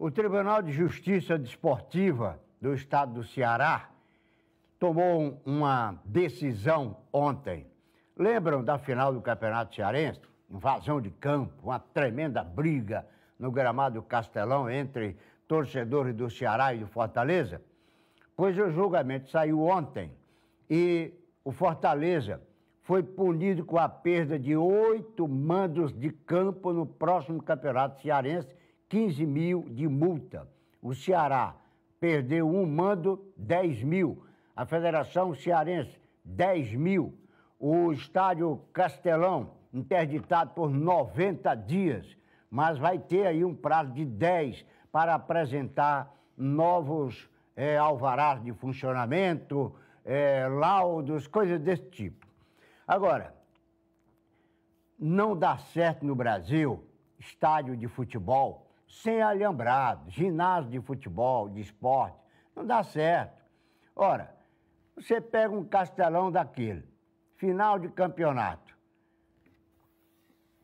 O Tribunal de Justiça Desportiva do Estado do Ceará tomou uma decisão ontem. Lembram da final do Campeonato Cearense? Invasão de campo, uma tremenda briga no gramado Castelão entre torcedores do Ceará e do Fortaleza? Pois o julgamento saiu ontem e o Fortaleza foi punido com a perda de oito mandos de campo no próximo Campeonato Cearense 15 mil de multa. O Ceará perdeu um mando, 10 mil. A Federação Cearense, 10 mil. O estádio Castelão, interditado por 90 dias, mas vai ter aí um prazo de 10 para apresentar novos é, alvarás de funcionamento, é, laudos, coisas desse tipo. Agora, não dá certo no Brasil estádio de futebol sem alhambrado, ginásio de futebol, de esporte. Não dá certo. Ora, você pega um castelão daquele, final de campeonato.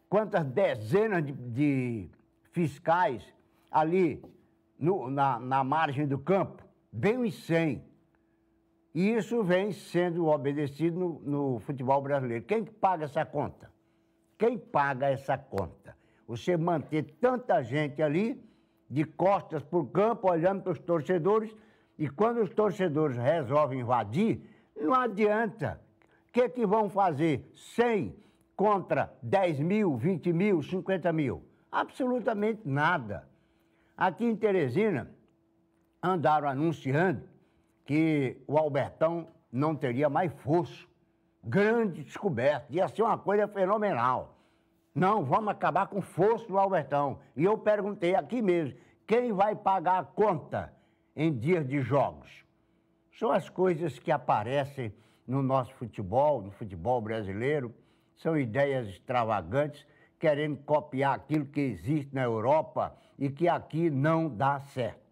Quantas dezenas de, de fiscais ali no, na, na margem do campo? Bem uns 100. E isso vem sendo obedecido no, no futebol brasileiro. Quem paga essa conta? Quem paga essa conta? você manter tanta gente ali, de costas para o campo, olhando para os torcedores, e quando os torcedores resolvem invadir, não adianta. O que, que vão fazer? 100 contra 10 mil, 20 mil, 50 mil? Absolutamente nada. Aqui em Teresina, andaram anunciando que o Albertão não teria mais fosso. Grande descoberta, ia ser uma coisa fenomenal. Não, vamos acabar com o fosso do Albertão. E eu perguntei aqui mesmo, quem vai pagar a conta em dias de jogos? São as coisas que aparecem no nosso futebol, no futebol brasileiro, são ideias extravagantes, querendo copiar aquilo que existe na Europa e que aqui não dá certo.